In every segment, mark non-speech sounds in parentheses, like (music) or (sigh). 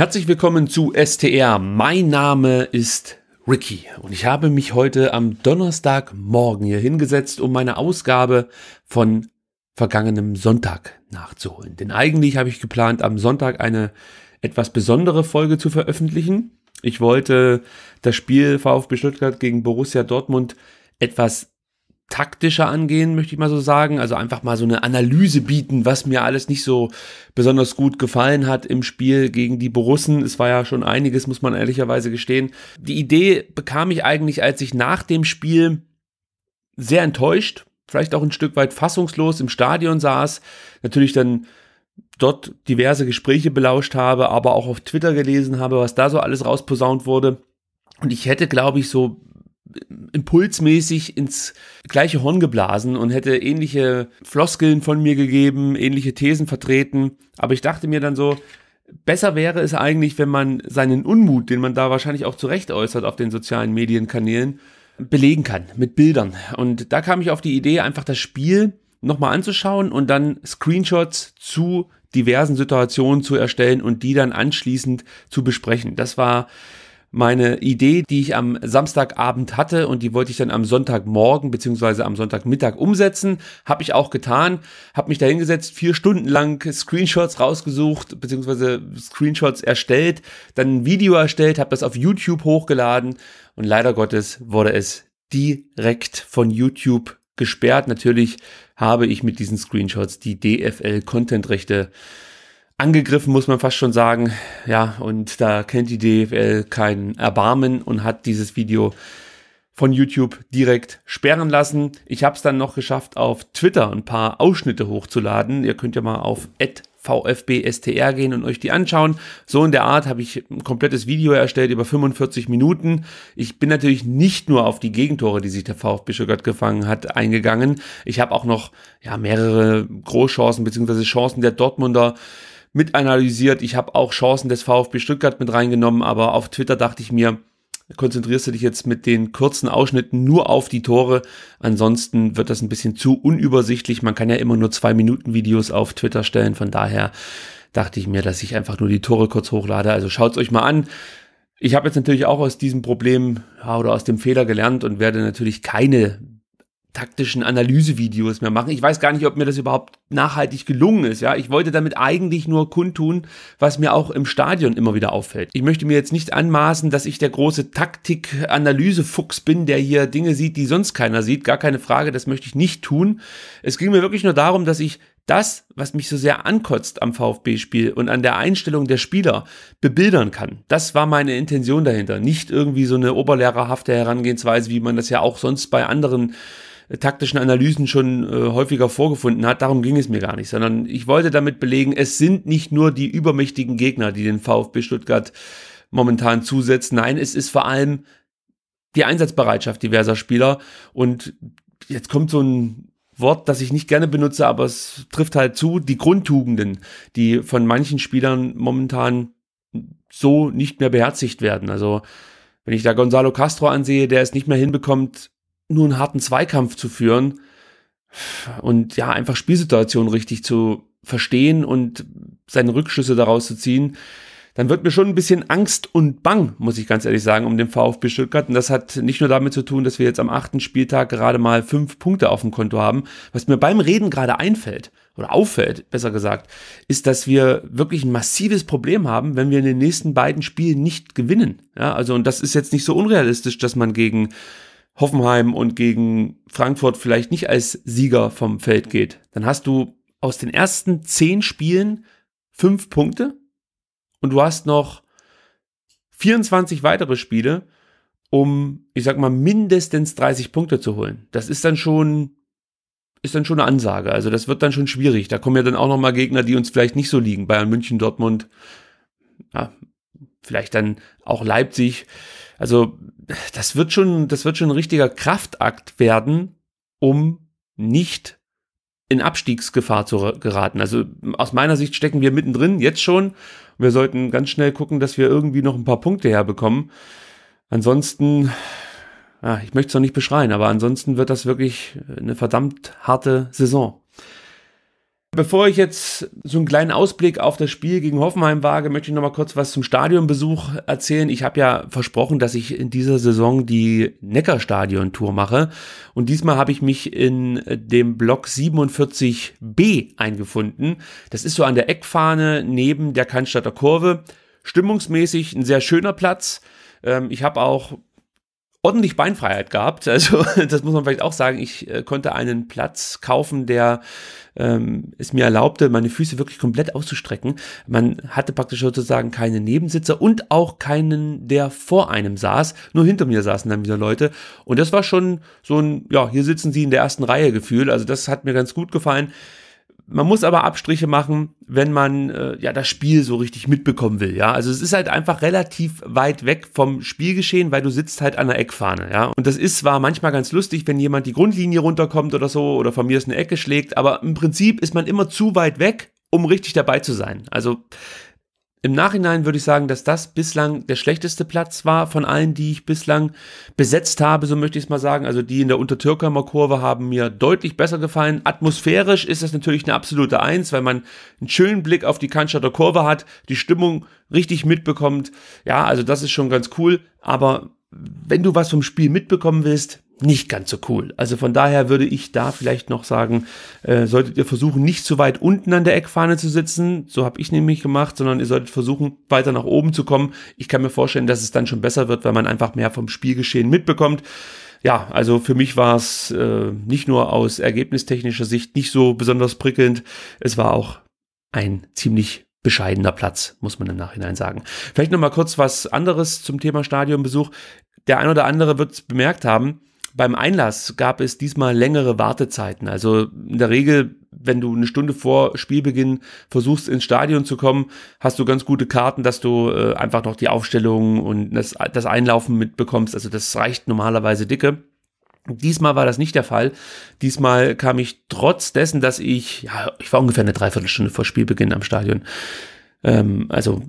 Herzlich willkommen zu STR. Mein Name ist Ricky und ich habe mich heute am Donnerstagmorgen hier hingesetzt, um meine Ausgabe von vergangenem Sonntag nachzuholen. Denn eigentlich habe ich geplant, am Sonntag eine etwas besondere Folge zu veröffentlichen. Ich wollte das Spiel VfB Stuttgart gegen Borussia Dortmund etwas taktischer angehen, möchte ich mal so sagen. Also einfach mal so eine Analyse bieten, was mir alles nicht so besonders gut gefallen hat im Spiel gegen die Borussen. Es war ja schon einiges, muss man ehrlicherweise gestehen. Die Idee bekam ich eigentlich, als ich nach dem Spiel sehr enttäuscht, vielleicht auch ein Stück weit fassungslos im Stadion saß. Natürlich dann dort diverse Gespräche belauscht habe, aber auch auf Twitter gelesen habe, was da so alles rausposaunt wurde. Und ich hätte, glaube ich, so impulsmäßig ins gleiche Horn geblasen und hätte ähnliche Floskeln von mir gegeben, ähnliche Thesen vertreten. Aber ich dachte mir dann so, besser wäre es eigentlich, wenn man seinen Unmut, den man da wahrscheinlich auch zurecht äußert auf den sozialen Medienkanälen, belegen kann mit Bildern. Und da kam ich auf die Idee, einfach das Spiel nochmal anzuschauen und dann Screenshots zu diversen Situationen zu erstellen und die dann anschließend zu besprechen. Das war meine Idee, die ich am Samstagabend hatte und die wollte ich dann am Sonntagmorgen beziehungsweise am Sonntagmittag umsetzen. Habe ich auch getan, habe mich dahingesetzt, vier Stunden lang Screenshots rausgesucht beziehungsweise Screenshots erstellt, dann ein Video erstellt, habe das auf YouTube hochgeladen und leider Gottes wurde es direkt von YouTube gesperrt. Natürlich habe ich mit diesen Screenshots die DFL-Contentrechte rechte angegriffen, muss man fast schon sagen. Ja, und da kennt die DFL keinen Erbarmen und hat dieses Video von YouTube direkt sperren lassen. Ich habe es dann noch geschafft, auf Twitter ein paar Ausschnitte hochzuladen. Ihr könnt ja mal auf VfBSTR gehen und euch die anschauen. So in der Art habe ich ein komplettes Video erstellt über 45 Minuten. Ich bin natürlich nicht nur auf die Gegentore, die sich der VfB Stuttgart gefangen hat, eingegangen. Ich habe auch noch ja, mehrere Großchancen bzw. Chancen der Dortmunder äh, mit analysiert. Ich habe auch Chancen des VfB Stuttgart mit reingenommen, aber auf Twitter dachte ich mir, konzentrierst du dich jetzt mit den kurzen Ausschnitten nur auf die Tore. Ansonsten wird das ein bisschen zu unübersichtlich. Man kann ja immer nur zwei Minuten Videos auf Twitter stellen. Von daher dachte ich mir, dass ich einfach nur die Tore kurz hochlade. Also schaut es euch mal an. Ich habe jetzt natürlich auch aus diesem Problem ja, oder aus dem Fehler gelernt und werde natürlich keine taktischen Analysevideos mehr machen. Ich weiß gar nicht, ob mir das überhaupt nachhaltig gelungen ist. Ja, ich wollte damit eigentlich nur kundtun, was mir auch im Stadion immer wieder auffällt. Ich möchte mir jetzt nicht anmaßen, dass ich der große Taktik-Analyse-Fuchs bin, der hier Dinge sieht, die sonst keiner sieht. Gar keine Frage, das möchte ich nicht tun. Es ging mir wirklich nur darum, dass ich das, was mich so sehr ankotzt am VfB-Spiel und an der Einstellung der Spieler, bebildern kann. Das war meine Intention dahinter. Nicht irgendwie so eine oberlehrerhafte Herangehensweise, wie man das ja auch sonst bei anderen taktischen Analysen schon äh, häufiger vorgefunden hat. Darum ging es mir gar nicht, sondern ich wollte damit belegen, es sind nicht nur die übermächtigen Gegner, die den VfB Stuttgart momentan zusetzt. Nein, es ist vor allem die Einsatzbereitschaft diverser Spieler. Und jetzt kommt so ein Wort, das ich nicht gerne benutze, aber es trifft halt zu, die Grundtugenden, die von manchen Spielern momentan so nicht mehr beherzigt werden. Also wenn ich da Gonzalo Castro ansehe, der es nicht mehr hinbekommt, nur einen harten Zweikampf zu führen und ja, einfach Spielsituationen richtig zu verstehen und seine Rückschlüsse daraus zu ziehen, dann wird mir schon ein bisschen Angst und Bang, muss ich ganz ehrlich sagen, um den VfB Stuttgart. Und das hat nicht nur damit zu tun, dass wir jetzt am achten Spieltag gerade mal fünf Punkte auf dem Konto haben. Was mir beim Reden gerade einfällt, oder auffällt, besser gesagt, ist, dass wir wirklich ein massives Problem haben, wenn wir in den nächsten beiden Spielen nicht gewinnen. Ja, also, und das ist jetzt nicht so unrealistisch, dass man gegen Hoffenheim und gegen Frankfurt vielleicht nicht als Sieger vom Feld geht, dann hast du aus den ersten zehn Spielen fünf Punkte und du hast noch 24 weitere Spiele, um, ich sag mal, mindestens 30 Punkte zu holen. Das ist dann schon, ist dann schon eine Ansage. Also das wird dann schon schwierig. Da kommen ja dann auch nochmal Gegner, die uns vielleicht nicht so liegen. Bayern München, Dortmund, ja, vielleicht dann auch Leipzig. Also das wird schon, das wird schon ein richtiger Kraftakt werden, um nicht in Abstiegsgefahr zu geraten. Also aus meiner Sicht stecken wir mittendrin, jetzt schon. Wir sollten ganz schnell gucken, dass wir irgendwie noch ein paar Punkte herbekommen. Ansonsten, ah, ich möchte es noch nicht beschreien, aber ansonsten wird das wirklich eine verdammt harte Saison. Bevor ich jetzt so einen kleinen Ausblick auf das Spiel gegen Hoffenheim wage, möchte ich nochmal kurz was zum Stadionbesuch erzählen. Ich habe ja versprochen, dass ich in dieser Saison die Neckarstadion-Tour mache. Und diesmal habe ich mich in dem Block 47b eingefunden. Das ist so an der Eckfahne neben der Cannstatter Kurve. Stimmungsmäßig ein sehr schöner Platz. Ähm, ich habe auch ordentlich Beinfreiheit gehabt. (laughs) Also das muss man vielleicht auch sagen. Ich äh, konnte einen Platz kaufen, der ähm, es mir erlaubte, meine Füße wirklich komplett auszustrecken. Man hatte praktisch sozusagen keine Nebensitzer und auch keinen, der vor einem saß. Nur hinter mir saßen dann wieder Leute. Und das war schon so ein, ja, hier sitzen sie in der ersten Reihe Gefühl. Also das hat mir ganz gut gefallen. Man muss aber Abstriche machen, wenn man äh, ja das Spiel so richtig mitbekommen will, ja. Also es ist halt einfach relativ weit weg vom Spielgeschehen, weil du sitzt halt an der Eckfahne, ja. Und das ist zwar manchmal ganz lustig, wenn jemand die Grundlinie runterkommt oder so oder von mir ist eine Ecke schlägt, aber im Prinzip ist man immer zu weit weg, um richtig dabei zu sein. Also im Nachhinein würde ich sagen, dass das bislang der schlechteste Platz war von allen, die ich bislang besetzt habe, so möchte ich es mal sagen. Also die in der Untertürkheimer Kurve haben mir deutlich besser gefallen. Atmosphärisch ist das natürlich eine absolute Eins, weil man einen schönen Blick auf die Cannstatter Kurve hat, die Stimmung richtig mitbekommt. Ja, also das ist schon ganz cool. Aber wenn du was vom Spiel mitbekommen willst, nicht ganz so cool. Also von daher würde ich da vielleicht noch sagen, äh, solltet ihr versuchen, nicht zu weit unten an der Eckfahne zu sitzen, so habe ich nämlich gemacht, sondern ihr solltet versuchen, weiter nach oben zu kommen. Ich kann mir vorstellen, dass es dann schon besser wird, wenn man einfach mehr vom Spielgeschehen mitbekommt. Ja, also für mich war es äh, nicht nur aus ergebnistechnischer Sicht nicht so besonders prickelnd, es war auch ein ziemlich bescheidener Platz, muss man im Nachhinein sagen. Vielleicht nochmal kurz was anderes zum Thema Stadionbesuch. Der ein oder andere wird es bemerkt haben, beim Einlass gab es diesmal längere Wartezeiten. Also in der Regel, wenn du eine Stunde vor Spielbeginn versuchst, ins Stadion zu kommen, hast du ganz gute Karten, dass du äh, einfach noch die Aufstellung und das, das Einlaufen mitbekommst. Also das reicht normalerweise dicke. Diesmal war das nicht der Fall. Diesmal kam ich trotz dessen, dass ich, ja, ich war ungefähr eine Dreiviertelstunde vor Spielbeginn am Stadion. Ähm, also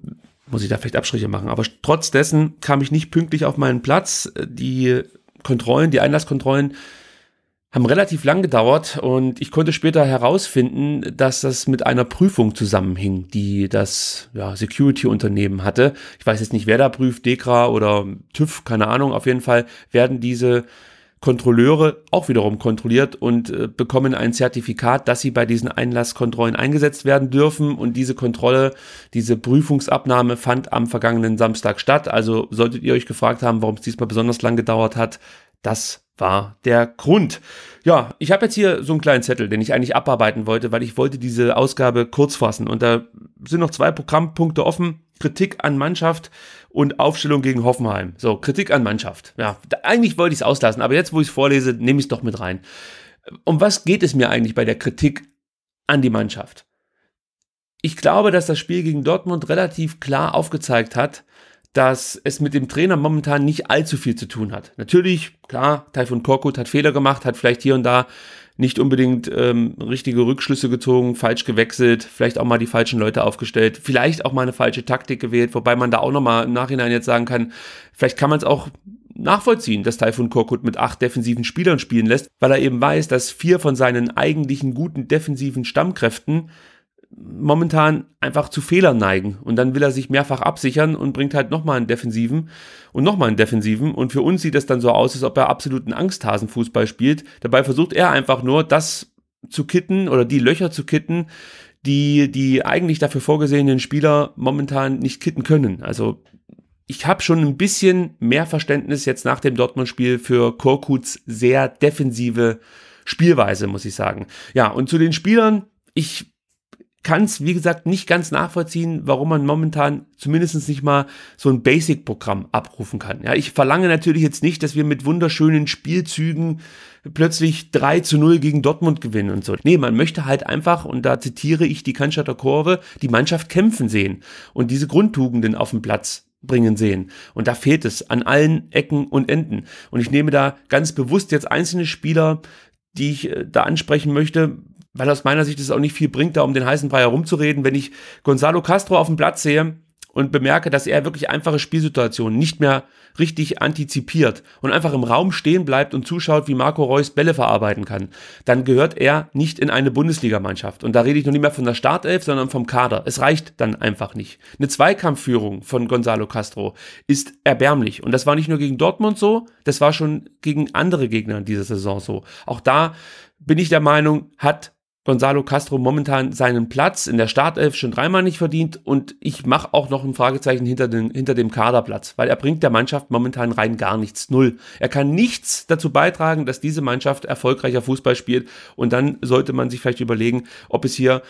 muss ich da vielleicht Abstriche machen. Aber trotz dessen kam ich nicht pünktlich auf meinen Platz. Äh, die Kontrollen, die Einlasskontrollen haben relativ lang gedauert und ich konnte später herausfinden, dass das mit einer Prüfung zusammenhing, die das ja, Security-Unternehmen hatte. Ich weiß jetzt nicht, wer da prüft, DEKRA oder TÜV, keine Ahnung. Auf jeden Fall werden diese Kontrolleure auch wiederum kontrolliert und äh, bekommen ein Zertifikat, dass sie bei diesen Einlasskontrollen eingesetzt werden dürfen. Und diese Kontrolle, diese Prüfungsabnahme fand am vergangenen Samstag statt. Also solltet ihr euch gefragt haben, warum es diesmal besonders lang gedauert hat, das war der Grund. Ja, ich habe jetzt hier so einen kleinen Zettel, den ich eigentlich abarbeiten wollte, weil ich wollte diese Ausgabe kurz fassen. Und da sind noch zwei Programmpunkte offen Kritik an Mannschaft und Aufstellung gegen Hoffenheim. So, Kritik an Mannschaft. Ja, eigentlich wollte ich es auslassen, aber jetzt, wo ich es vorlese, nehme ich es doch mit rein. Um was geht es mir eigentlich bei der Kritik an die Mannschaft? Ich glaube, dass das Spiel gegen Dortmund relativ klar aufgezeigt hat, dass es mit dem Trainer momentan nicht allzu viel zu tun hat. Natürlich, klar, Taifun Korkut hat Fehler gemacht, hat vielleicht hier und da nicht unbedingt ähm, richtige Rückschlüsse gezogen, falsch gewechselt, vielleicht auch mal die falschen Leute aufgestellt, vielleicht auch mal eine falsche Taktik gewählt, wobei man da auch nochmal im Nachhinein jetzt sagen kann, vielleicht kann man es auch nachvollziehen, dass Typhoon Korkut mit acht defensiven Spielern spielen lässt, weil er eben weiß, dass vier von seinen eigentlichen guten defensiven Stammkräften momentan einfach zu Fehlern neigen. Und dann will er sich mehrfach absichern und bringt halt nochmal einen Defensiven und nochmal einen Defensiven. Und für uns sieht das dann so aus, als ob er absoluten Angsthasenfußball spielt. Dabei versucht er einfach nur, das zu kitten oder die Löcher zu kitten, die die eigentlich dafür vorgesehenen Spieler momentan nicht kitten können. Also ich habe schon ein bisschen mehr Verständnis jetzt nach dem Dortmund-Spiel für Korkuts sehr defensive Spielweise, muss ich sagen. Ja, und zu den Spielern, ich kann es, wie gesagt, nicht ganz nachvollziehen, warum man momentan zumindest nicht mal so ein Basic-Programm abrufen kann. Ja, ich verlange natürlich jetzt nicht, dass wir mit wunderschönen Spielzügen plötzlich 3 zu 0 gegen Dortmund gewinnen und so. Nee, man möchte halt einfach, und da zitiere ich die Cannstatter Kurve, die Mannschaft kämpfen sehen und diese Grundtugenden auf den Platz bringen sehen. Und da fehlt es an allen Ecken und Enden. Und ich nehme da ganz bewusst jetzt einzelne Spieler, die ich äh, da ansprechen möchte, weil aus meiner Sicht es auch nicht viel bringt, da um den heißen Brei herumzureden. Wenn ich Gonzalo Castro auf dem Platz sehe und bemerke, dass er wirklich einfache Spielsituationen nicht mehr richtig antizipiert und einfach im Raum stehen bleibt und zuschaut, wie Marco Reus Bälle verarbeiten kann, dann gehört er nicht in eine Bundesligamannschaft. Und da rede ich noch nicht mehr von der Startelf, sondern vom Kader. Es reicht dann einfach nicht. Eine Zweikampfführung von Gonzalo Castro ist erbärmlich. Und das war nicht nur gegen Dortmund so, das war schon gegen andere Gegner in dieser Saison so. Auch da bin ich der Meinung, hat Gonzalo Castro momentan seinen Platz in der Startelf schon dreimal nicht verdient und ich mache auch noch ein Fragezeichen hinter, den, hinter dem Kaderplatz, weil er bringt der Mannschaft momentan rein gar nichts. Null. Er kann nichts dazu beitragen, dass diese Mannschaft erfolgreicher Fußball spielt und dann sollte man sich vielleicht überlegen, ob es hier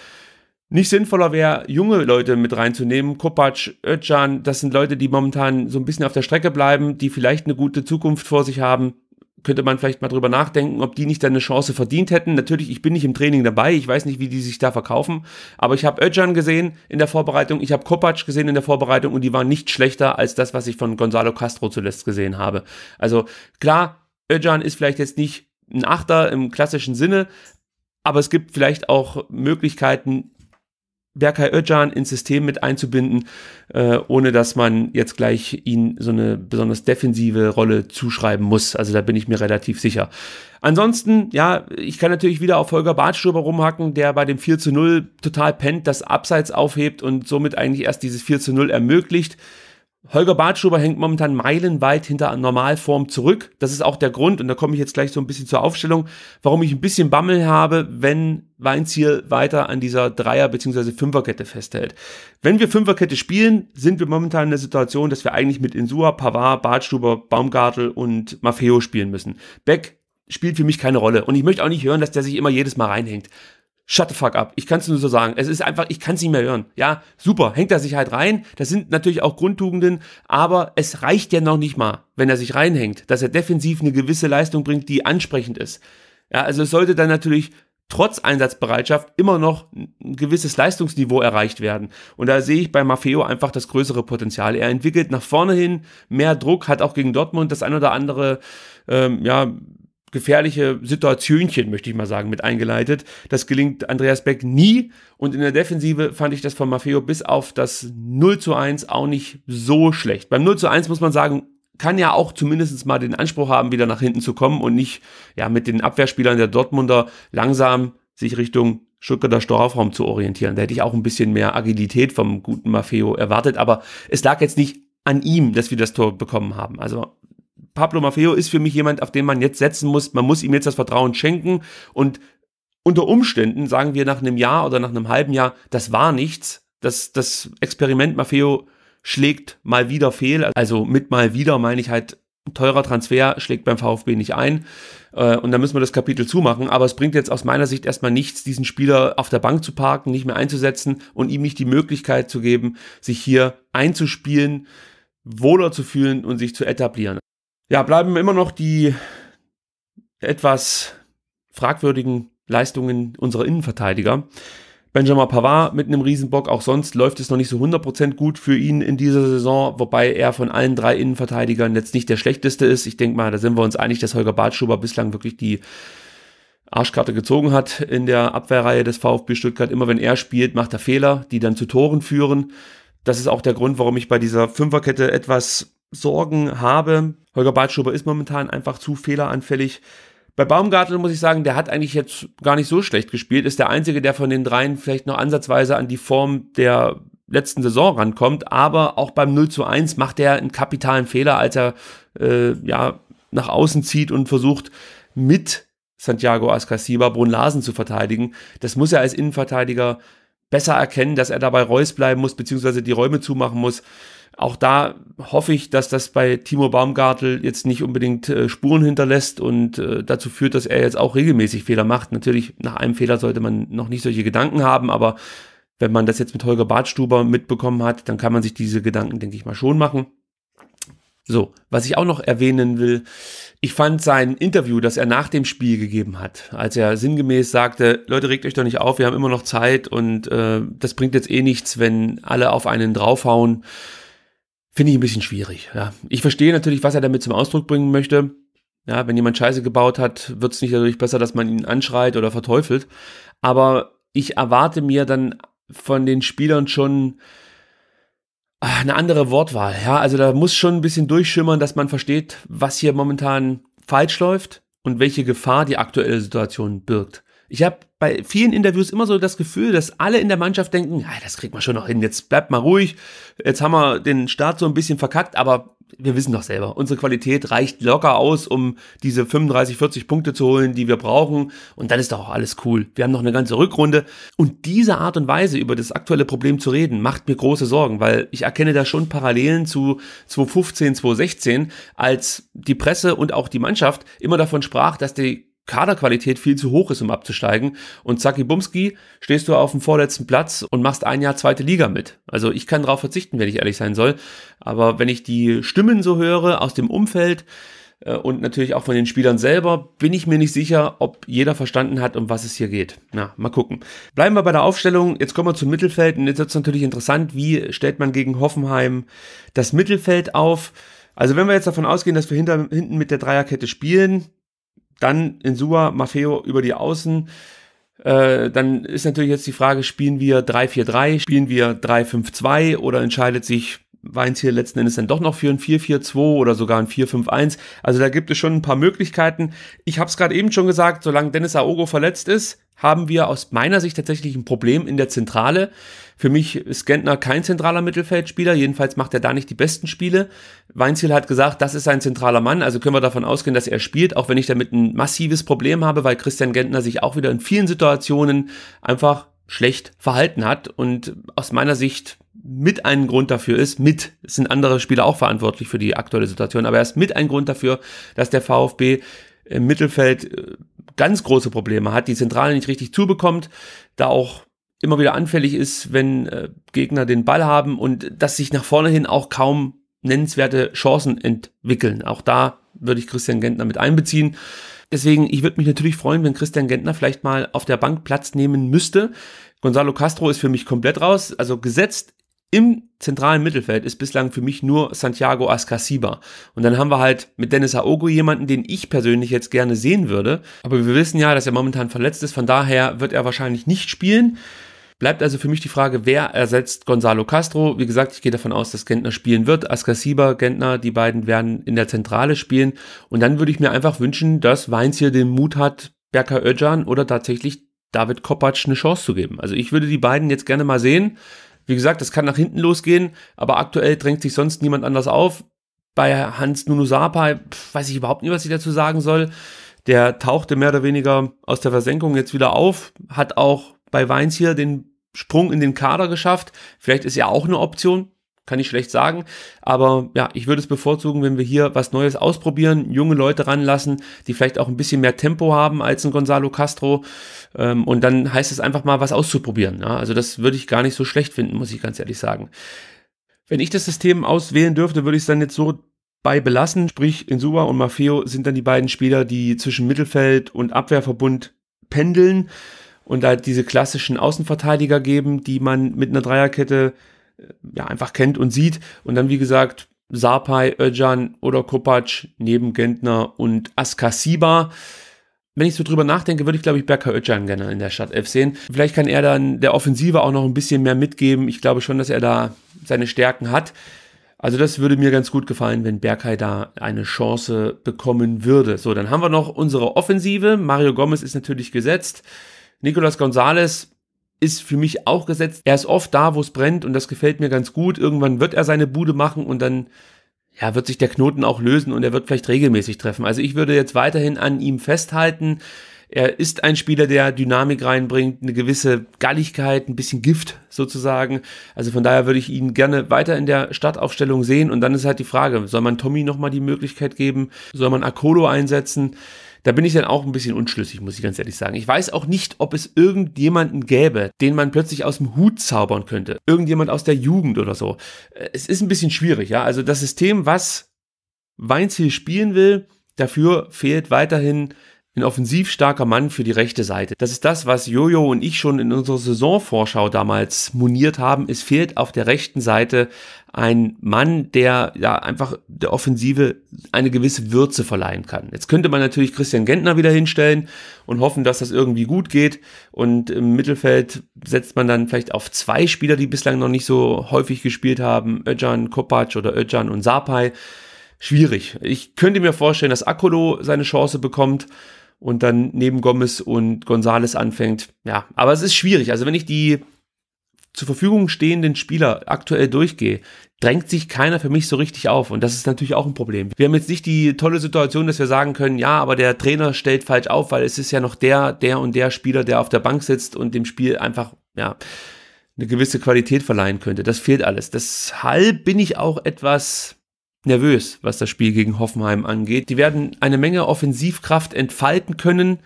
nicht sinnvoller wäre, junge Leute mit reinzunehmen. Kopac, Özcan, das sind Leute, die momentan so ein bisschen auf der Strecke bleiben, die vielleicht eine gute Zukunft vor sich haben könnte man vielleicht mal drüber nachdenken, ob die nicht dann eine Chance verdient hätten. Natürlich, ich bin nicht im Training dabei, ich weiß nicht, wie die sich da verkaufen, aber ich habe Özcan gesehen in der Vorbereitung, ich habe Kopacz gesehen in der Vorbereitung und die waren nicht schlechter als das, was ich von Gonzalo Castro zuletzt gesehen habe. Also klar, Özcan ist vielleicht jetzt nicht ein Achter im klassischen Sinne, aber es gibt vielleicht auch Möglichkeiten, Berkay Özcan ins System mit einzubinden, äh, ohne dass man jetzt gleich ihn so eine besonders defensive Rolle zuschreiben muss. Also da bin ich mir relativ sicher. Ansonsten, ja, ich kann natürlich wieder auf Holger Badstuber rumhacken, der bei dem 4 zu 0 total pennt, das Abseits aufhebt und somit eigentlich erst dieses 4 zu 0 ermöglicht. Holger Bartschuber hängt momentan meilenweit hinter Normalform zurück. Das ist auch der Grund, und da komme ich jetzt gleich so ein bisschen zur Aufstellung, warum ich ein bisschen Bammel habe, wenn Weinziel weiter an dieser Dreier- bzw. Fünferkette festhält. Wenn wir Fünferkette spielen, sind wir momentan in der Situation, dass wir eigentlich mit Insua, Pavard, Bartschuber, Baumgartel und Maffeo spielen müssen. Beck spielt für mich keine Rolle. Und ich möchte auch nicht hören, dass der sich immer jedes Mal reinhängt shut the fuck up. Ich kann es nur so sagen. Es ist einfach, ich kann es nicht mehr hören. Ja, super, hängt er sich halt rein. Das sind natürlich auch Grundtugenden, aber es reicht ja noch nicht mal, wenn er sich reinhängt, dass er defensiv eine gewisse Leistung bringt, die ansprechend ist. Ja, also es sollte dann natürlich trotz Einsatzbereitschaft immer noch ein gewisses Leistungsniveau erreicht werden. Und da sehe ich bei Maffeo einfach das größere Potenzial. Er entwickelt nach vorne hin mehr Druck, hat auch gegen Dortmund das ein oder andere, ähm, ja, gefährliche Situationchen, möchte ich mal sagen, mit eingeleitet. Das gelingt Andreas Beck nie. Und in der Defensive fand ich das von Maffeo bis auf das 0 zu 1 auch nicht so schlecht. Beim 0 zu 1 muss man sagen, kann ja auch zumindest mal den Anspruch haben, wieder nach hinten zu kommen und nicht ja, mit den Abwehrspielern der Dortmunder langsam sich Richtung Stuttgarter Strafraum zu orientieren. Da hätte ich auch ein bisschen mehr Agilität vom guten Maffeo erwartet, aber es lag jetzt nicht an ihm, dass wir das Tor bekommen haben. Also Pablo Maffeo ist für mich jemand, auf den man jetzt setzen muss. Man muss ihm jetzt das Vertrauen schenken und unter Umständen sagen wir nach einem Jahr oder nach einem halben Jahr, das war nichts. Das, das Experiment Maffeo schlägt mal wieder fehl. Also mit mal wieder meine ich halt, teurer Transfer schlägt beim VfB nicht ein. Äh, und da müssen wir das Kapitel zumachen. Aber es bringt jetzt aus meiner Sicht erstmal nichts, diesen Spieler auf der Bank zu parken, nicht mehr einzusetzen und ihm nicht die Möglichkeit zu geben, sich hier einzuspielen, wohler zu fühlen und sich zu etablieren. Ja, bleiben immer noch die etwas fragwürdigen Leistungen unserer Innenverteidiger. Benjamin Pavard mit einem Riesenbock, auch sonst läuft es noch nicht so 100% gut für ihn in dieser Saison, wobei er von allen drei Innenverteidigern jetzt nicht der schlechteste ist. Ich denke mal, da sind wir uns einig, dass Holger Bartschuber bislang wirklich die Arschkarte gezogen hat in der Abwehrreihe des VfB Stuttgart. Immer wenn er spielt, macht er Fehler, die dann zu Toren führen. Das ist auch der Grund, warum ich bei dieser Fünferkette etwas Sorgen habe. Holger Bartschuber ist momentan einfach zu fehleranfällig. Bei Baumgartel muss ich sagen, der hat eigentlich jetzt gar nicht so schlecht gespielt, ist der einzige, der von den dreien vielleicht noch ansatzweise an die Form der letzten Saison rankommt, aber auch beim 0 zu 1 macht er einen kapitalen Fehler, als er äh, ja, nach außen zieht und versucht mit Santiago Ascasiba Brunlasen zu verteidigen. Das muss er als Innenverteidiger besser erkennen, dass er dabei Reus bleiben muss, beziehungsweise die Räume zumachen muss. Auch da hoffe ich, dass das bei Timo Baumgartel jetzt nicht unbedingt äh, Spuren hinterlässt und äh, dazu führt, dass er jetzt auch regelmäßig Fehler macht. Natürlich, nach einem Fehler sollte man noch nicht solche Gedanken haben, aber wenn man das jetzt mit Holger Bartstuber mitbekommen hat, dann kann man sich diese Gedanken, denke ich mal, schon machen. So, was ich auch noch erwähnen will, ich fand sein Interview, das er nach dem Spiel gegeben hat, als er sinngemäß sagte, Leute, regt euch doch nicht auf, wir haben immer noch Zeit und äh, das bringt jetzt eh nichts, wenn alle auf einen draufhauen finde ich ein bisschen schwierig. Ja. Ich verstehe natürlich, was er damit zum Ausdruck bringen möchte. Ja, wenn jemand Scheiße gebaut hat, wird es nicht dadurch besser, dass man ihn anschreit oder verteufelt. Aber ich erwarte mir dann von den Spielern schon ah, eine andere Wortwahl. Ja, also da muss schon ein bisschen durchschimmern, dass man versteht, was hier momentan falsch läuft und welche Gefahr die aktuelle Situation birgt ich habe bei vielen Interviews immer so das Gefühl, dass alle in der Mannschaft denken, ah, das kriegt man schon noch hin, jetzt bleibt mal ruhig, jetzt haben wir den Start so ein bisschen verkackt, aber wir wissen doch selber, unsere Qualität reicht locker aus, um diese 35, 40 Punkte zu holen, die wir brauchen und dann ist doch auch alles cool. Wir haben noch eine ganze Rückrunde und diese Art und Weise über das aktuelle Problem zu reden, macht mir große Sorgen, weil ich erkenne da schon Parallelen zu 2015, 2016, als die Presse und auch die Mannschaft immer davon sprach, dass die Kaderqualität viel zu hoch ist, um abzusteigen. Und Zaki Bumski stehst du auf dem vorletzten Platz und machst ein Jahr zweite Liga mit. Also ich kann darauf verzichten, wenn ich ehrlich sein soll. Aber wenn ich die Stimmen so höre aus dem Umfeld äh, und natürlich auch von den Spielern selber, bin ich mir nicht sicher, ob jeder verstanden hat, um was es hier geht. Na, mal gucken. Bleiben wir bei der Aufstellung. Jetzt kommen wir zum Mittelfeld. Und jetzt wird es natürlich interessant, wie stellt man gegen Hoffenheim das Mittelfeld auf? Also wenn wir jetzt davon ausgehen, dass wir hinter, hinten mit der Dreierkette spielen, dann Insua, Maffeo über die Außen. Äh, dann ist natürlich jetzt die Frage, spielen wir 3-4-3, spielen wir 3-5-2 oder entscheidet sich Weins hier letzten Endes dann doch noch für ein 4-4-2 oder sogar ein 4-5-1. Also da gibt es schon ein paar Möglichkeiten. Ich habe es gerade eben schon gesagt, solange Dennis Aogo verletzt ist, haben wir aus meiner Sicht tatsächlich ein Problem in der Zentrale. Für mich ist Gentner kein zentraler Mittelfeldspieler, jedenfalls macht er da nicht die besten Spiele. Weinziel hat gesagt, das ist ein zentraler Mann, also können wir davon ausgehen, dass er spielt, auch wenn ich damit ein massives Problem habe, weil Christian Gentner sich auch wieder in vielen Situationen einfach schlecht verhalten hat und aus meiner Sicht mit ein Grund dafür ist, mit, es sind andere Spieler auch verantwortlich für die aktuelle Situation, aber er ist mit ein Grund dafür, dass der VfB im Mittelfeld äh, ganz große Probleme hat, die Zentrale nicht richtig zubekommt, da auch immer wieder anfällig ist, wenn äh, Gegner den Ball haben und dass sich nach vorne hin auch kaum nennenswerte Chancen entwickeln. Auch da würde ich Christian Gentner mit einbeziehen. Deswegen, ich würde mich natürlich freuen, wenn Christian Gentner vielleicht mal auf der Bank Platz nehmen müsste. Gonzalo Castro ist für mich komplett raus. Also gesetzt im zentralen Mittelfeld ist bislang für mich nur Santiago Ascasiba. Und dann haben wir halt mit Dennis Aogo jemanden, den ich persönlich jetzt gerne sehen würde. Aber wir wissen ja, dass er momentan verletzt ist. Von daher wird er wahrscheinlich nicht spielen. Bleibt also für mich die Frage, wer ersetzt Gonzalo Castro? Wie gesagt, ich gehe davon aus, dass Gentner spielen wird. Ascasiba, Gentner, die beiden werden in der Zentrale spielen. Und dann würde ich mir einfach wünschen, dass Weins hier den Mut hat, Berka Öcan oder tatsächlich David Kopacz eine Chance zu geben. Also ich würde die beiden jetzt gerne mal sehen. Wie gesagt, das kann nach hinten losgehen, aber aktuell drängt sich sonst niemand anders auf. Bei Hans Nunusapa weiß ich überhaupt nicht, was ich dazu sagen soll. Der tauchte mehr oder weniger aus der Versenkung jetzt wieder auf, hat auch bei Weins hier den Sprung in den Kader geschafft. Vielleicht ist er auch eine Option kann ich schlecht sagen. Aber ja, ich würde es bevorzugen, wenn wir hier was Neues ausprobieren, junge Leute ranlassen, die vielleicht auch ein bisschen mehr Tempo haben als ein Gonzalo Castro. Ähm, und dann heißt es einfach mal, was auszuprobieren. Ja? Also das würde ich gar nicht so schlecht finden, muss ich ganz ehrlich sagen. Wenn ich das System auswählen dürfte, würde ich es dann jetzt so bei belassen. Sprich, Insua und Maffeo sind dann die beiden Spieler, die zwischen Mittelfeld und Abwehrverbund pendeln und da diese klassischen Außenverteidiger geben, die man mit einer Dreierkette ja, einfach kennt und sieht. Und dann, wie gesagt, Sapai, Özcan oder Kopacz neben Gentner und Askasiba. Wenn ich so drüber nachdenke, würde ich, glaube ich, Berkay Özcan gerne in der Stadt F sehen. Vielleicht kann er dann der Offensive auch noch ein bisschen mehr mitgeben. Ich glaube schon, dass er da seine Stärken hat. Also das würde mir ganz gut gefallen, wenn Berkay da eine Chance bekommen würde. So, dann haben wir noch unsere Offensive. Mario Gomez ist natürlich gesetzt. Nicolas Gonzalez ist für mich auch gesetzt. Er ist oft da, wo es brennt und das gefällt mir ganz gut. Irgendwann wird er seine Bude machen und dann ja, wird sich der Knoten auch lösen und er wird vielleicht regelmäßig treffen. Also ich würde jetzt weiterhin an ihm festhalten. Er ist ein Spieler, der Dynamik reinbringt, eine gewisse Galligkeit, ein bisschen Gift sozusagen. Also von daher würde ich ihn gerne weiter in der Startaufstellung sehen. Und dann ist halt die Frage, soll man Tommy nochmal die Möglichkeit geben? Soll man Akolo einsetzen? Da bin ich dann auch ein bisschen unschlüssig, muss ich ganz ehrlich sagen. Ich weiß auch nicht, ob es irgendjemanden gäbe, den man plötzlich aus dem Hut zaubern könnte. Irgendjemand aus der Jugend oder so. Äh, es ist ein bisschen schwierig, ja. Also das System, was Weinziel spielen will, dafür fehlt weiterhin ein offensiv starker Mann für die rechte Seite. Das ist das, was Jojo und ich schon in unserer Saisonvorschau damals moniert haben. Es fehlt auf der rechten Seite ein Mann, der ja einfach der Offensive eine gewisse Würze verleihen kann. Jetzt könnte man natürlich Christian Gentner wieder hinstellen und hoffen, dass das irgendwie gut geht. Und im Mittelfeld setzt man dann vielleicht auf zwei Spieler, die bislang noch nicht so häufig gespielt haben. Öcan, Kopac oder Öcan und Sapai. Schwierig. Ich könnte mir vorstellen, dass Akolo seine Chance bekommt und dann neben Gomez und Gonzales anfängt. Ja, aber es ist schwierig. Also wenn ich die zur Verfügung stehenden Spieler aktuell durchgehe, drängt sich keiner für mich so richtig auf. Und das ist natürlich auch ein Problem. Wir haben jetzt nicht die tolle Situation, dass wir sagen können, ja, aber der Trainer stellt falsch auf, weil es ist ja noch der, der und der Spieler, der auf der Bank sitzt und dem Spiel einfach, ja, eine gewisse Qualität verleihen könnte. Das fehlt alles. Deshalb bin ich auch etwas nervös, was das Spiel gegen Hoffenheim angeht. Die werden eine Menge Offensivkraft entfalten können.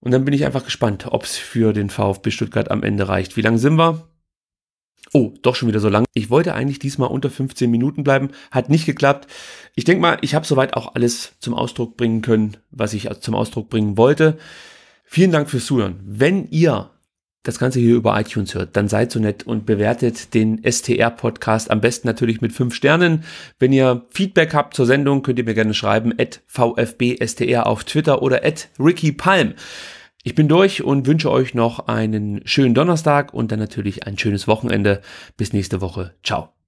Und dann bin ich einfach gespannt, ob es für den VfB Stuttgart am Ende reicht. Wie lang sind wir? Oh, doch schon wieder so lang. Ich wollte eigentlich diesmal unter 15 Minuten bleiben, hat nicht geklappt. Ich denke mal, ich habe soweit auch alles zum Ausdruck bringen können, was ich zum Ausdruck bringen wollte. Vielen Dank fürs Zuhören. Wenn ihr das Ganze hier über iTunes hört, dann seid so nett und bewertet den STR-Podcast am besten natürlich mit fünf Sternen. Wenn ihr Feedback habt zur Sendung, könnt ihr mir gerne schreiben, at VFBSTR auf Twitter oder at Ricky Palm. Ich bin durch und wünsche euch noch einen schönen Donnerstag und dann natürlich ein schönes Wochenende. Bis nächste Woche. Ciao.